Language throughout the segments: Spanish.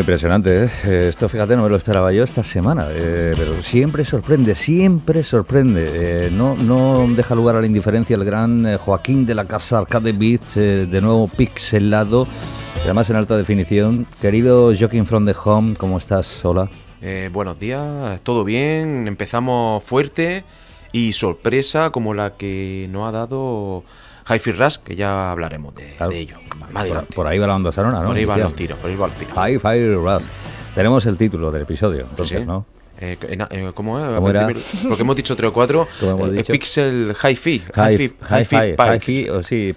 Impresionante, ¿eh? Eh, Esto, fíjate, no me lo esperaba yo esta semana, eh, pero siempre sorprende, siempre sorprende. no, no deja lugar a la indiferencia el gran Joaquín de la Casa Arcade Beats, de nuevo pixelado, además en alta definición. Querido Joaquín from the home, ¿cómo estás? Hola. buenos días, todo bien, empezamos fuerte y sorpresa como la que nos ha dado Hi-Fi Rush, que ya hablaremos de, ello. por, ahí va la onda Sarona. ¿no? Por ahí van los tiros, por ahí va los tiros. Hi-Fi Rush. Tenemos el título del episodio, entonces, ¿no? Eh, eh, ¿Cómo es? Porque hemos dicho 3 o 4. pixel Hi-Fi. Hi-Fi Hi-Fi o sí,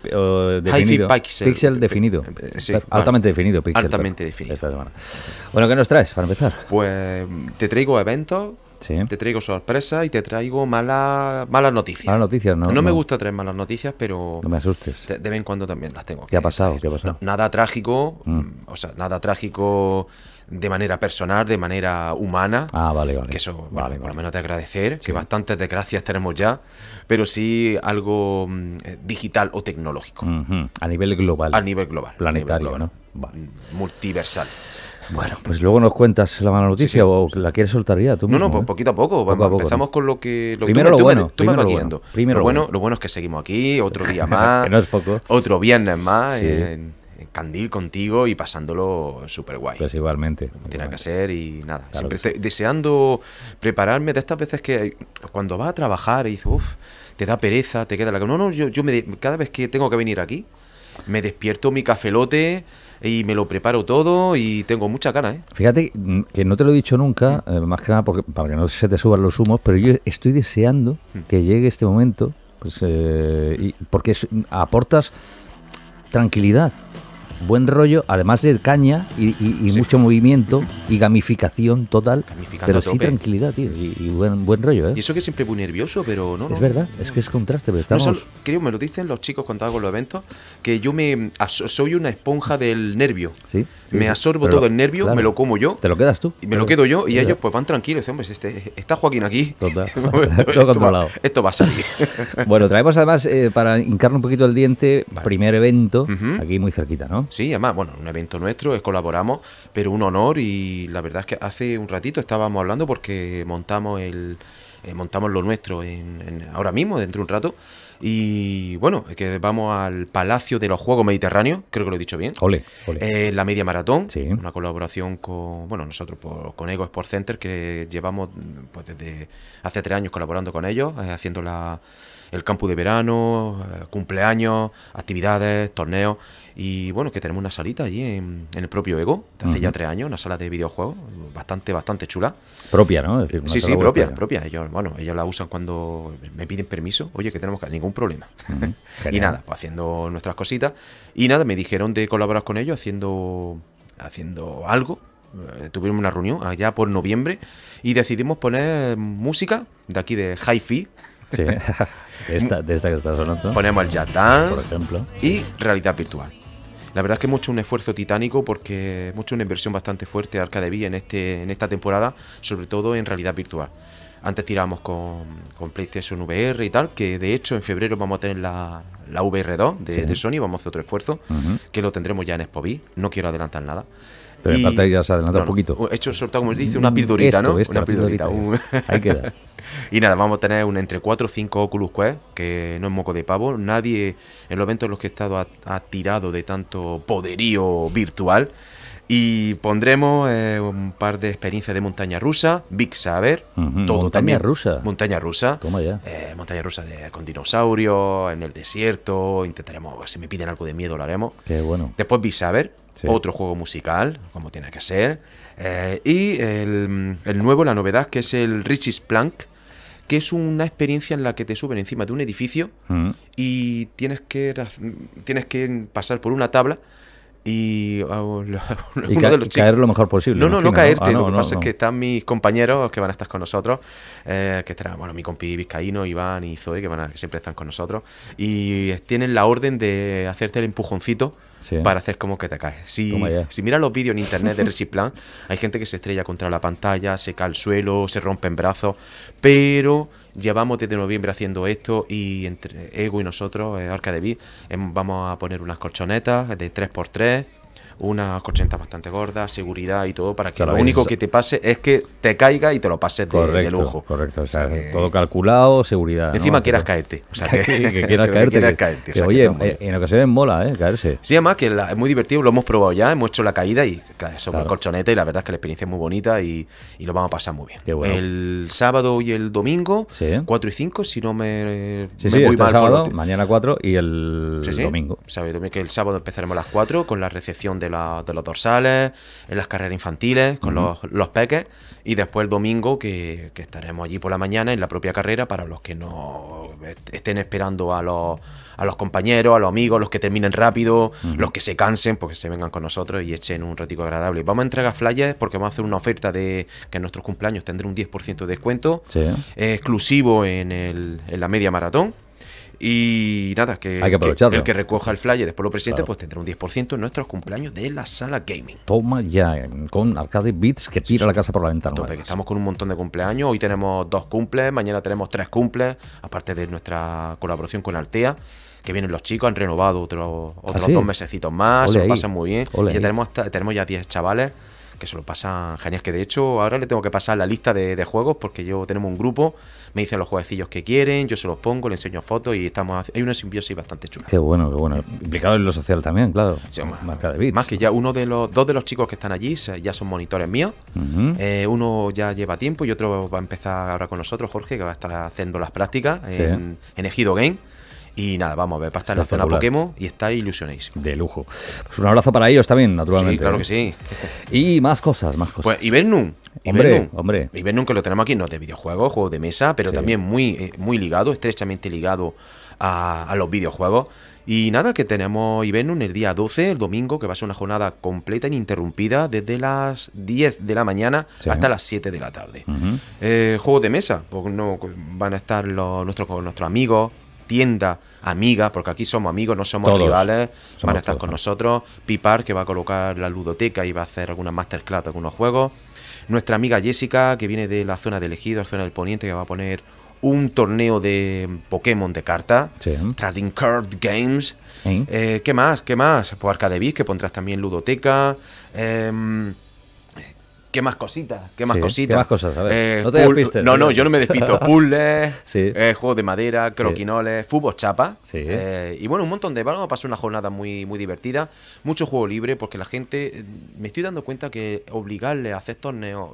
definido. Hi pixel. pixel definido. Eh, altamente definido. Pixel, altamente definido. Bueno, ¿qué nos traes para empezar? Pues te traigo eventos te traigo sorpresa y te traigo malas malas noticias. Malas noticias, ¿no? No, me gusta traer malas noticias, pero... No me asustes. De, vez en cuando también las tengo. ¿Qué ha pasado? ¿Qué ha pasado? nada trágico, mm. Mm, o sea, nada trágico de manera personal, de manera humana. Ah, vale, vale. Que eso, vale, por lo menos de agradecer, que bastantes desgracias tenemos ya, pero sí algo mm, eh, digital o tecnológico. A nivel global. A nivel global. Planetario, ¿no? Multiversal. Bueno, pues luego nos cuentas la mala noticia o la quieres soltar ya tú No, no, pues poquito a poco. poco empezamos con lo que. Lo, primero bueno. primero lo Bueno, lo, bueno, es que seguimos aquí, otro día más. Otro viernes más. En, Candil contigo y pasándolo súper guay. Pues igualmente. tiene que ser y nada. siempre deseando prepararme de estas veces que cuando vas a trabajar y te da pereza, te queda la. No, no, yo, yo me, cada vez que tengo que venir aquí, me despierto mi cafelote y me lo preparo todo y tengo mucha cara, ¿eh? Fíjate que no te lo he dicho nunca, eh, más que nada porque, para que no se te suban los humos, pero yo estoy deseando hmm. que llegue este momento, pues, eh, porque aportas tranquilidad buen rollo, además de caña y, mucho movimiento y gamificación total. Pero sí tranquilidad, tío, y, buen, buen, rollo, ¿eh? Y eso que siempre muy nervioso, pero no. Es verdad, es que es contraste, pero No, creo, me lo dicen los chicos cuando hago los eventos, que yo me soy una esponja del nervio. Sí. me absorbo todo el nervio, me lo como yo. Te lo quedas tú. Y me lo quedo yo, y ellos pues van tranquilos. Dicen, hombre, este, está Joaquín aquí. Total. controlado. esto va a salir. bueno, traemos además, eh, para hincar un poquito el diente, primer evento, aquí muy cerquita, ¿no? Sí, además, bueno, un evento nuestro, colaboramos, pero un honor y la verdad es que hace un ratito estábamos hablando porque montamos el eh, montamos lo nuestro en, ahora mismo, dentro de un rato, y bueno, que vamos al Palacio de los Juegos Mediterráneos, creo que lo he dicho bien. Ole, eh, la media maratón, una colaboración con, bueno, nosotros con Ego Sport Center, que llevamos mm, pues desde hace tres años colaborando con ellos, eh, haciendo la, el campo de verano, eh, cumpleaños, actividades, torneos. Y bueno, que tenemos una salita allí en, el propio Ego, de hace ya tres años, una sala de videojuegos bastante, bastante chula. Propia, ¿no? sí, sí, propia, propia. Ellos, bueno, ellos la usan cuando me piden permiso. Oye, que tenemos que un problema. y nada, haciendo nuestras cositas. Y nada, me dijeron de colaborar con ellos haciendo, haciendo algo. Eh, tuvimos una reunión allá por noviembre y decidimos poner música de aquí de Hi-Fi. esta, de esta que sonando. Ponemos el Jazz Dance, por ejemplo. Y realidad virtual. La verdad es que mucho un esfuerzo titánico porque mucho una inversión bastante fuerte Arca de en, este, en esta temporada, sobre todo en realidad virtual. Antes tiramos con, PlayStation VR y tal, que de hecho en febrero vamos a tener la, VR2 de, Sony, vamos a hacer otro esfuerzo, que lo tendremos ya en Expovi. No quiero adelantar nada. Pero en parte ya se adelanta un poquito. He hecho, soltado, como dice, una mm, pildurita, ¿no? una pildurita. Ahí y nada, vamos a tener un entre 4 o 5 Oculus Quest, que no es moco de pavo. Nadie en los eventos en los que he estado ha tirado de tanto poderío virtual. Y pondremos eh, un par de experiencias de montaña rusa, Big Saber, montaña rusa. Montaña rusa. Eh, montaña rusa de, con dinosaurios, en el desierto. Intentaremos, si me piden algo de miedo, lo haremos. Qué bueno. Después Big Saber, otro juego musical, como tiene que ser. Eh, y el, nuevo, la novedad, que es el Richie's Plank, que es una experiencia en la que te suben encima de un edificio mm. y tienes que, tienes que pasar por una tabla y, caer lo mejor posible. No, no, no caerte. Ah, lo que pasa es que están mis compañeros que van a estar con nosotros, eh, que estará bueno, mi compi Vizcaíno, Iván y Zoe, que, van a, que siempre están con nosotros, y tienen la orden de hacerte el empujoncito para hacer como que te caes. Si, si miras los vídeos en internet de Richie Plan, hay gente que se estrella contra la pantalla, se cae al suelo, se rompe en brazos, pero llevamos desde noviembre haciendo esto y entre Ego y nosotros, eh, Arca de Ví, em, vamos a poner unas colchonetas de 3x3 una corchenta bastante gorda, seguridad y todo, para que lo único que te pase es que te caiga y te lo pases de, lujo. Correcto, o sea, todo calculado, seguridad. Encima quieras caerte. O sea, que, quieras caerte. oye, eh, en, ocasiones mola, ¿eh? Caerse. Sí, además que es muy divertido, lo hemos probado ya, hemos hecho la caída y claro, sobre y la verdad es que la experiencia es muy bonita y, lo vamos a pasar muy bien. El sábado y el domingo, cuatro 4 y 5, si no me, sí, sí, este sábado, mañana 4 y el domingo. que el sábado empezaremos a las 4 con la recepción de de, los dorsales, en las carreras infantiles, con los, peques, y después el domingo que, estaremos allí por la mañana en la propia carrera para los que no estén esperando a los, compañeros, a los amigos, los que terminen rápido, los que se cansen, porque se vengan con nosotros y echen un ratico agradable. Vamos a entregar flyers porque vamos a hacer una oferta de que en nuestros cumpleaños tendré un 10% de descuento eh, exclusivo en la media maratón. Y nada, que, que, el que recoja el flyer después lo presente, pues tendrá un 10% en nuestros cumpleaños de la sala gaming. Toma ya, con Arcade Beats que tira la casa por la ventana. estamos con un montón de cumpleaños. Hoy tenemos dos cumples, mañana tenemos tres cumples, aparte de nuestra colaboración con Altea que vienen los chicos, han renovado otros ah, dos mesecitos más, se lo pasan muy bien. ya tenemos, tenemos ya 10 chavales que se lo pasan genial. Que de hecho ahora le tengo que pasar la lista de, juegos porque yo tenemos un grupo, me dicen los jueguecillos que quieren, yo se los pongo, le enseño fotos y estamos hay una simbiosis bastante chula. Qué bueno, qué bueno. Implicado en lo social también, claro. Marca de bits. Más que ya uno de los dos de los chicos que están allí ya son monitores míos. Eh, uno ya lleva tiempo y otro va a empezar ahora con nosotros, Jorge, que va a estar haciendo las prácticas en, en Game. Y nada, vamos a ver, para estar en la zona Pokémon y está ilusionadísimo. De lujo. Pues un abrazo para ellos también, naturalmente. Sí, claro ¿eh? que sí. Y más cosas, más cosas. Pues Ibernum. Hombre, hombre. Ibernum que lo tenemos aquí, no de videojuegos, juegos de mesa, pero también muy, eh, muy ligado, estrechamente ligado a, los videojuegos. Y nada, que tenemos Ibernum el día 12, el domingo, que va a ser una jornada completa, ininterrumpida, desde las 10 de la mañana hasta las 7 de la tarde. Eh, juegos de mesa, pues no, pues van a estar los, nuestros, nuestros amigos, tienda amiga, porque aquí somos amigos, no somos rivales, van a estar con nosotros. Pipar, que va a colocar la ludoteca y va a hacer algunas masterclass algunos juegos. Nuestra amiga Jessica, que viene de la zona de elegido, la zona del poniente, que va a poner un torneo de Pokémon de carta, Trading Card Games. ¿Eh? qué más? ¿Qué más? Pues Arcadevis, que pondrás también ludoteca. Eh, ¿Qué más cositas? ¿Qué más cositas? ¿Qué más cosas? A eh, no, te despistes, no, no, yo no me despisto. Puzzles, eh, juegos de madera, croquinoles, fútbol chapa. Eh, y bueno, un montón de. Vamos a pasar una jornada muy, muy divertida. Mucho juego libre, porque la gente. Me estoy dando cuenta que obligarle a hacer torneos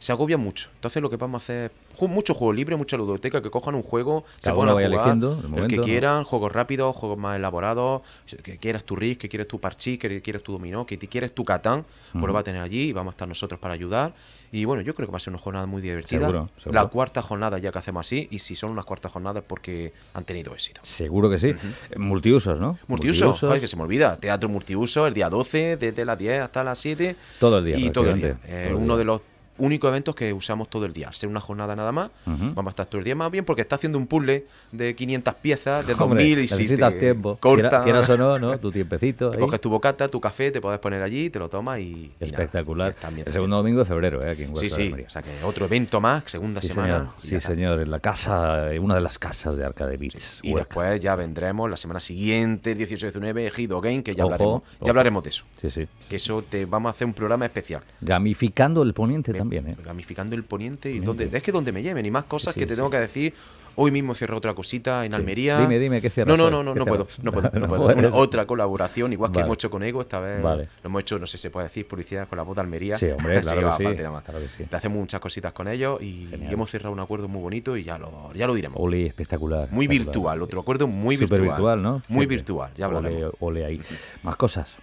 se agobia mucho. Entonces, lo que vamos a hacer mucho juego libre, mucha ludoteca, que cojan un juego, se pongan a jugar, el, que quieran, juegos rápidos, juegos más elaborados, que quieras tu RIS, que quieres tu Parchís, que quieres tu Dominó, que quieres tu Catán, pues lo va a tener allí y vamos a estar nosotros para ayudar. Y bueno, yo creo que va a ser una jornada muy divertida. La cuarta jornada ya que hacemos así, y si son unas cuartas jornadas porque han tenido éxito. Seguro que sí. Eh, multiusos, ¿no? Multiusos, que se me olvida. Teatro multiuso, el día 12, desde las 10 hasta las 7. Todo el día. Y todo el día. Eh, uno de los único eventos que usamos todo el día. ser una jornada nada más, vamos a estar todo el día más bien porque está haciendo un puzzle de 500 piezas, de 2000 y si tiempo. Corta. Quieras, o no, ¿no? Tu tiempecito. coges tu bocata, tu café, te puedes poner allí, te lo tomas y. Espectacular. También. el segundo domingo de febrero, ¿eh? Aquí en Huerta sí, sí. O sea que otro evento más, segunda semana. Sí, señor. En la casa, en una de las casas de Arcade Beach. Y después ya vendremos la semana siguiente, el 18-19, Hido Game, que ya hablaremos. Ya hablaremos de eso. Sí, sí. Que eso te vamos a hacer un programa especial. Gamificando el poniente también. Gamificando ¿eh? el poniente y donde, ¿eh? es que donde me lleven y más cosas que te tengo que decir. Hoy mismo cierro otra cosita en Almería. Dime, dime, que No, no, no, no, no puedo, no puedo, no otra colaboración, igual que hemos hecho con Ego, esta vez lo hemos hecho, no sé si se puede decir, publicidad con la voz de Almería. Sí, hombre, que Te hacemos muchas cositas con ellos y, hemos cerrado un acuerdo muy bonito y ya lo, ya lo diremos. Ole, espectacular. Muy virtual, otro acuerdo muy virtual. ¿no? Muy virtual, ya hablaremos. Ole, ole ahí. Más cosas.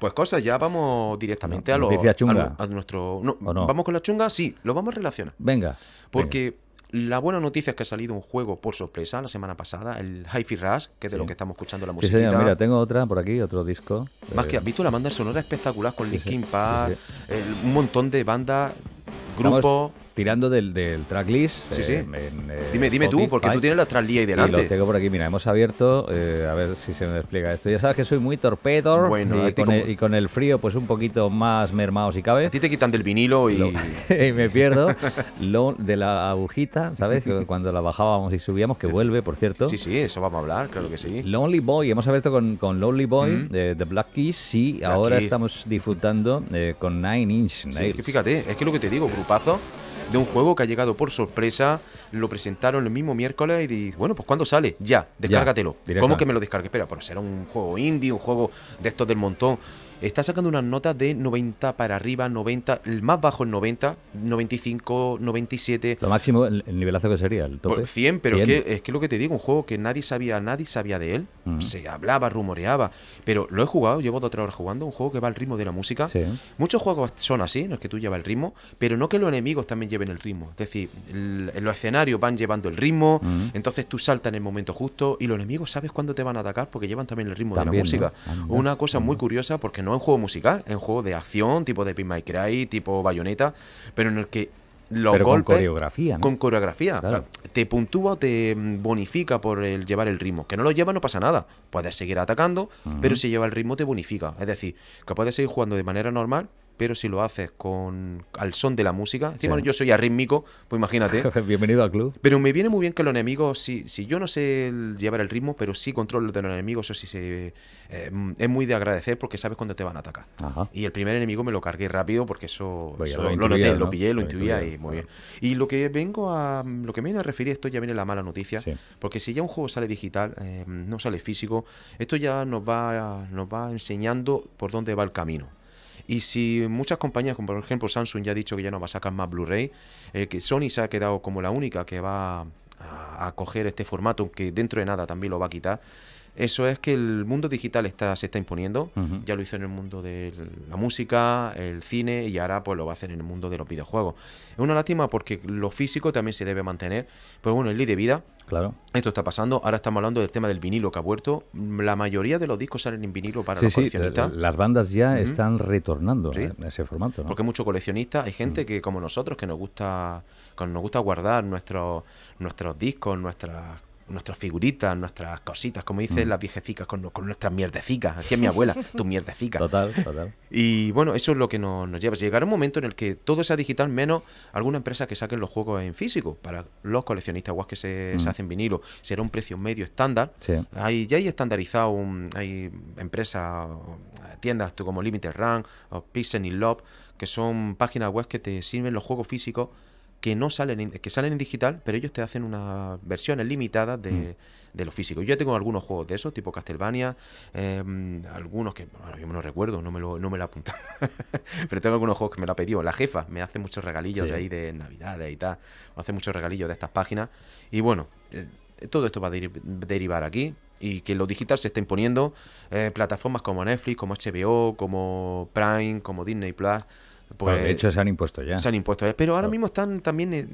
Pues cosas, ya vamos directamente a lo, A, nuestro. ¿Vamos con la chunga? Sí, lo vamos a relacionar. Venga. Porque la buena noticia es que ha salido un juego por sorpresa la semana pasada, el Hi-Fi Rush, que es de lo que estamos escuchando la música. Sí, mira, tengo otra por aquí, otro disco. Más que eh, has visto la banda sonora espectacular con Linkin Park, un montón de bandas, grupos tirando del, del tracklist. Sí, sí. Em, eh, dime dime tú, porque tú tienes La tracklist ahí delante. Y lo tengo por aquí, mira, hemos abierto, eh, a ver si se me explica esto. Ya sabes que soy muy torpedor bueno, y, con el, frío pues un poquito más mermado si cabe. A ti te quitan del vinilo y... y me pierdo de la agujita, ¿sabes? Cuando la bajábamos y subíamos, que vuelve, por cierto. Sí, sí, eso vamos a hablar, claro que sí. Lonely Boy, hemos abierto con, con Lonely Boy de, mm. eh, Black Keys, sí, ahora estamos disfrutando con Nine Inch Nails. Sí, fíjate, es que lo que te digo, grupazo de un juego que ha llegado por sorpresa, lo presentaron el mismo miércoles y dije, bueno, pues cuando sale, ya, descárgatelo. ¿Cómo que me lo descargue? Espera, pero pues será un juego indie, un juego de estos del montón está sacando unas notas de 90 para arriba, 90, el más bajo es 90, 95, 97. Lo máximo, el, nivelazo que sería, el tope. Por 100, pero Es, que, es lo que te digo, un juego que nadie sabía, nadie sabía de él, mm. se hablaba, rumoreaba, pero lo he jugado, llevo dos o horas jugando, un juego que va al ritmo de la música. Muchos juegos son así, no es que tú llevas el ritmo, pero no que los enemigos también lleven el ritmo. Es decir, los escenarios van llevando el ritmo, mm. entonces tú saltas en el momento justo y los enemigos sabes cuándo te van a atacar porque llevan también el ritmo de la música. Una cosa muy mm. curiosa porque no no en juego musical, en juego de acción, tipo de Pin My Cry, tipo bayoneta pero en el que los Con coreografía. Con coreografía. Te puntúa o te bonifica por el llevar el ritmo. Que no lo lleva, no pasa nada. Puedes seguir atacando, pero si lleva el ritmo, te bonifica. Es decir, que puedes seguir jugando de manera normal pero si lo haces con al son de la música, encima yo soy arrítmico, pues imagínate. Bienvenido al club. Pero me viene muy bien que los enemigos, si, si yo no sé llevar el ritmo, pero sí controlo de los enemigos, eso sí eh, es muy de agradecer porque sabes cuándo te van a atacar. Y el primer enemigo me lo cargué rápido porque eso, pues lo, noté, lo pillé, lo, intuía, y muy bien. Y lo que vengo a lo que me viene a referir esto ya viene la mala noticia, porque si ya un juego sale digital, eh, no sale físico, esto ya nos va nos va enseñando por dónde va el camino. Y si muchas compañías, como por ejemplo Samsung ya ha dicho que ya no va a sacar más Blu-ray, eh, que Sony se ha quedado como la única que va a, coger este formato, que dentro de nada también lo va a quitar, eso es que el mundo digital está, se está imponiendo. Ya lo hizo en el mundo de la música, el cine y ahora pues lo va a hacer en el mundo de los videojuegos. Es una lástima porque lo físico también se debe mantener, pero bueno, es ley de vida esto está pasando. Ahora estamos hablando del tema del vinilo que ha vuelto. La mayoría de los discos salen en vinilo para los coleccionistas. las bandas ya están retornando ese formato. Porque hay muchos coleccionistas, hay gente mm. que como nosotros que nos gusta, nos gusta guardar nuestros nuestros discos, nuestras nuestras figuritas, nuestras cositas, como dicen mm. las viejecicas, con, con, nuestras mierdecicas. Aquí es mi abuela, tu mierdecica. Total, total. Y bueno, eso es lo que nos, lleva. Si llegará un momento en el que todo sea digital, menos alguna empresa que saque los juegos en físico, para los coleccionistas web que se, mm. hacen vinilo, será un precio medio estándar. Hay, ya hay estandarizado, hay empresas, tiendas tú como Limited Run o Pixel y Love, que son páginas web que te sirven los juegos físicos que no salen en, que salen en digital, pero ellos te hacen unas versiones limitadas de, mm. lo físico. Yo tengo algunos juegos de esos, tipo Castlevania, em, algunos que bueno yo no recuerdo, no me lo, no me lo pero tengo algunos juegos que me lo ha pedido. La jefa me hace muchos regalillos de ahí de Navidades y tal. Me hace muchos regalillos de estas páginas. Y bueno, eh, todo esto va a derivar aquí y que lo digital se está imponiendo. Eh, plataformas como Netflix, como HBO, como Prime, como Disney Plus pues de hecho, se han impuesto ya. Se han impuesto ya. Pero ahora mismo están también eh,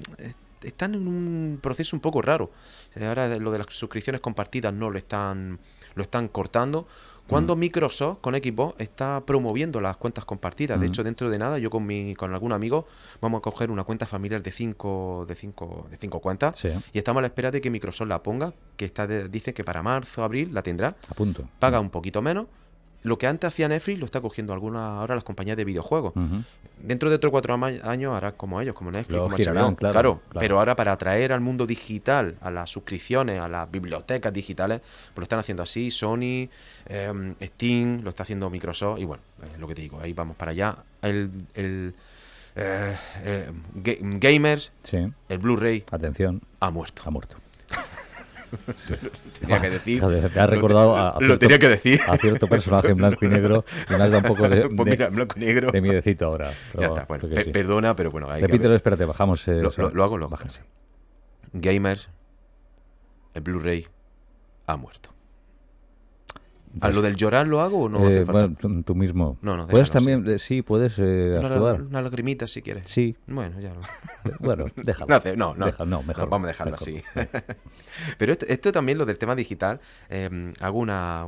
están en un proceso un poco raro. Eh, ahora lo de las suscripciones compartidas no lo están, lo están cortando. Cuando mm. Microsoft con Xbox está promoviendo las cuentas compartidas. De mm. hecho, dentro de nada, yo con mi, con algún amigo vamos a coger una cuenta familiar de cinco, de cinco, de cinco cuentas. Y estamos a la espera de que Microsoft la ponga, que está dice que para marzo, abril la tendrá. A punto. Paga un poquito menos lo que antes hacía Netflix lo está cogiendo ahora las compañías de videojuegos. Dentro de otros cuatro años hará como ellos, como Netflix, como Claro, pero ahora para atraer al mundo digital, a las suscripciones, a las bibliotecas digitales, pues lo están haciendo así, Sony, em, Steam, lo está haciendo Microsoft, y bueno, es lo que te digo, ahí vamos para allá. El, eh, eh, gamers, el Blu-ray. Atención. Ha muerto. Ha muerto tenía que decir. recordado lo, a, cierto, tenía que decir. a cierto personaje en blanco y negro. Y me has dado un poco de, pues mira, blanco y negro. de miedecito ahora. ya está, bueno, perdona, pero bueno. Hay Repítelo, espérate, bajamos. Eh, lo, o lo, hago, lo Gamers, el Blu-ray ha muerto. ¿A lo del llorar lo hago o no? hace eh, falta? tú mismo. No, no, puedes también, sí, eh, puedes eh, una, actuar. Una lagrimita si quieres. Sí. Bueno, ya. bueno, déjalo. No, no, mejor. vamos a dejarlo así. Pero esto, también, lo del tema digital, em, hago una,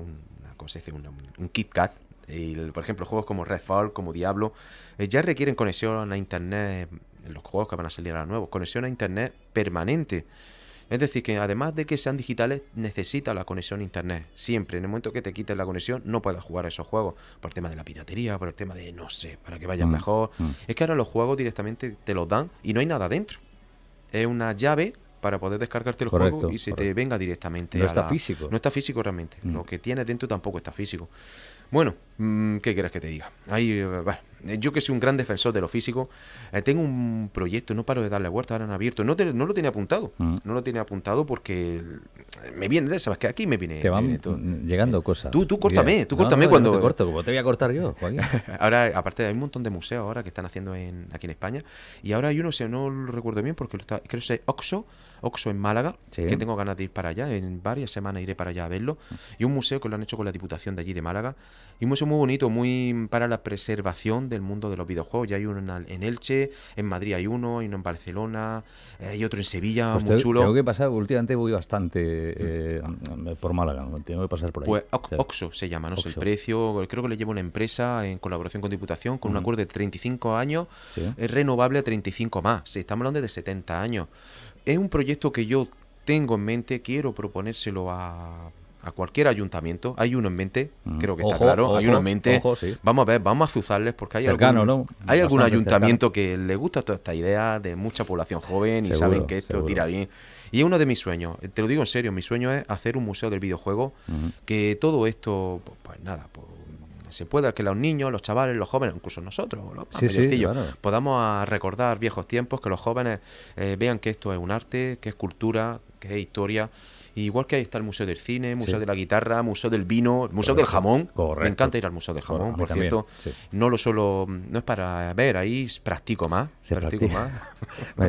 ¿cómo se dice? un Kit Kat. Y, por ejemplo, juegos como Redfall, como Diablo, ya requieren conexión a Internet, los juegos que van a salir ahora nuevos, conexión a Internet permanente. Es decir, que además de que sean digitales, necesita la conexión a internet. Siempre, en el momento que te quites la conexión, no puedes jugar a esos juegos. Por el tema de la piratería, por el tema de, no sé, para que vayan mm, mejor. Mm. Es que ahora los juegos directamente te los dan y no hay nada dentro. Es una llave para poder descargarte el juego y se te venga directamente. No está físico. No está físico realmente. Mm. Lo que tienes dentro tampoco está físico. Bueno, ¿qué quieres que te diga? Ahí, eh, bueno, eh, yo que soy un gran defensor de lo físico, eh, tengo un proyecto, no paro de darle vueltas, ahora han abierto. No, no lo tenía apuntado, mm. no lo tiene apuntado porque eh, me viene, sabes que aquí me viene. llegando cosas. Tú, tú córtame, tú cuando. te corto, te voy a cortar yo, Ahora, aparte, hay un montón de museos ahora que están haciendo en, aquí en España. Y ahora hay uno, si no lo recuerdo bien, porque creo que es Oxo, Oxo en Málaga, que tengo ganas de ir para allá. En varias semanas iré para allá a verlo. Mm. Y un museo que lo han hecho con la Diputación de allí de Málaga, y un muy bonito, muy para la preservación del mundo de los videojuegos. Ya hay uno en Elche, en Madrid hay uno, hay uno en Barcelona, eh, hay otro en Sevilla, pues muy chulo. Tengo que pasar, últimamente voy bastante mm. eh, por Málaga, tengo que pasar por ahí. Pues Oxo se llama, no sé el precio, creo que le lleva una empresa en colaboración con Diputación con un mm. acuerdo de 35 años, es renovable a 35 más, estamos hablando de 70 años. Es un proyecto que yo tengo en mente, quiero proponérselo a a cualquier ayuntamiento. Hay uno en mente, mm. creo que está claro. hay uno en mente. Vamos a ver, vamos a azuzarles porque hay algún, hay algún ayuntamiento que le gusta toda esta idea de mucha población joven y saben que esto tira bien. Y es uno de mis sueños, eh, te lo digo en serio, mi sueño es hacer un museo del videojuego, que todo esto, pues, nada, se pueda que los niños, los chavales, los jóvenes, incluso nosotros, los sí, podamos recordar viejos tiempos, que los jóvenes eh, vean que esto es un arte, que es cultura, que es historia igual que ahí está el Museo del Cine, Museo de la Guitarra, Museo del Vino, Museo del Jamón. Me encanta ir al Museo del Jamón, por cierto. No lo solo, no es para ver, ahí practico más. Se más.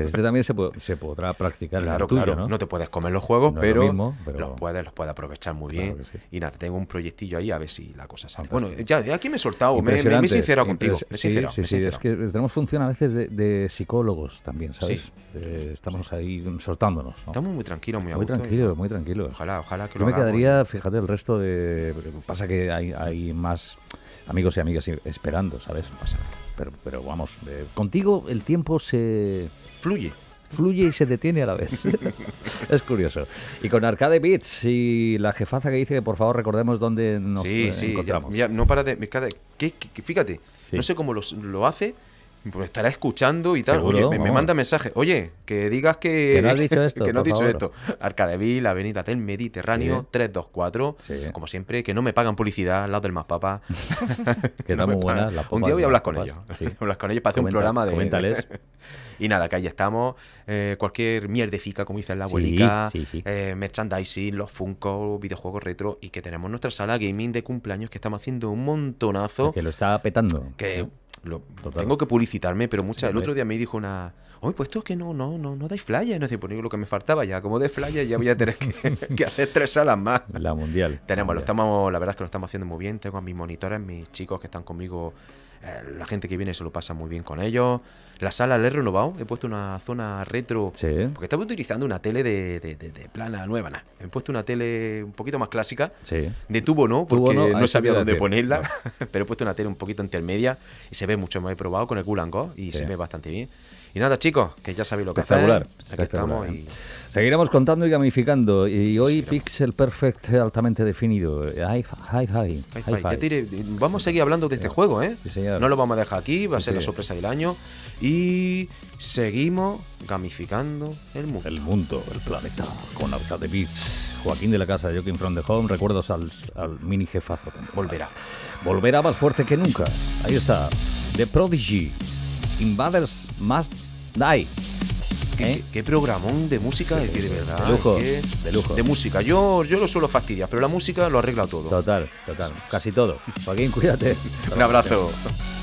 este también se, se, podrá practicar. Claro, claro. ¿no? ¿no? te puedes comer los juegos, pero, los puedes, los puedes aprovechar muy bien. Y nada, tengo un proyectillo ahí a ver si la cosa sale. Bueno, ya aquí me he soltado, me, he sincerado contigo. Me he sincerado, es que tenemos función a veces de, psicólogos también, ¿sabes? Eh, estamos ahí soltándonos. Estamos muy tranquilos, muy Muy tranquilos, ¿eh? muy tranquilos tranquilo. Ojalá, ojalá que Yo me quedaría, fíjate, el resto de. Pasa que hay, más amigos y amigas esperando, ¿sabes? Pero, pero vamos, eh, contigo el tiempo se. Fluye fluye y se detiene a la vez. es curioso. Y con Arcade Beats y la jefaza que dice que por favor recordemos dónde nos sí, eh, sí, encontramos. Ya, no para de, que, fíjate, no sé cómo lo hace, pues estará escuchando y tal. Oye, me, manda mensaje. Oye, que digas que, no has dicho esto. que Arcadeville, Avenida del Mediterráneo, 324. Como siempre, que no me pagan publicidad al lado del más papa. que no muy buena, Un día voy a hablar con ellos. Sí. hablas con ellos para hacer un programa de. Coméntales. y nada, que ahí estamos. Eh, cualquier mierdefica, como dice la abuelita, eh, merchandising, los Funko, videojuegos retro. Y que tenemos nuestra sala gaming de cumpleaños que estamos haciendo un montonazo. Que lo está petando. Que tengo que publicitarme, pero mucha, el otro día me dijo una, oye, pues esto es que no, no, no, no dais flyers, no pues, lo que me faltaba ya, como de flyers ya voy a tener que, hacer tres salas más. La mundial. Tenemos, lo estamos, la verdad es que lo estamos haciendo muy bien, tengo a mis monitores, mis chicos que están conmigo eh, la gente que viene se lo pasa muy bien con ellos. La sala la he renovado, he puesto una zona retro, porque estaba utilizando una tele de, plana nueva. He puesto una tele un poquito más clásica, de tubo no, porque no, sabía dónde ponerla, pero he puesto una tele un poquito intermedia y se ve mucho más. probado con el Gulango y se ve bastante bien. Y nada, chicos, que ya sabéis lo que hacer. Aquí Seguiremos contando y gamificando. Y hoy Pixel Perfect altamente definido. Hi, vamos a seguir hablando de este juego, ¿eh? no lo vamos a dejar aquí, va a ser la sorpresa del año. Y seguimos gamificando el mundo. El mundo, el planeta, con Alta de Beats, Joaquín de la Casa, Joaquín From the Home, recuerdos al, al mini jefazo. Volverá. Volverá más fuerte que nunca. Ahí está. The Prodigy. Invaders Must Die. ¿Eh? ¿Qué, programón de música, de verdad. De lujo, de lujo. De música. Yo, yo lo suelo fastidiar, pero la música lo arregla todo. Total, total. Casi todo. Joaquín, cuídate. Un abrazo.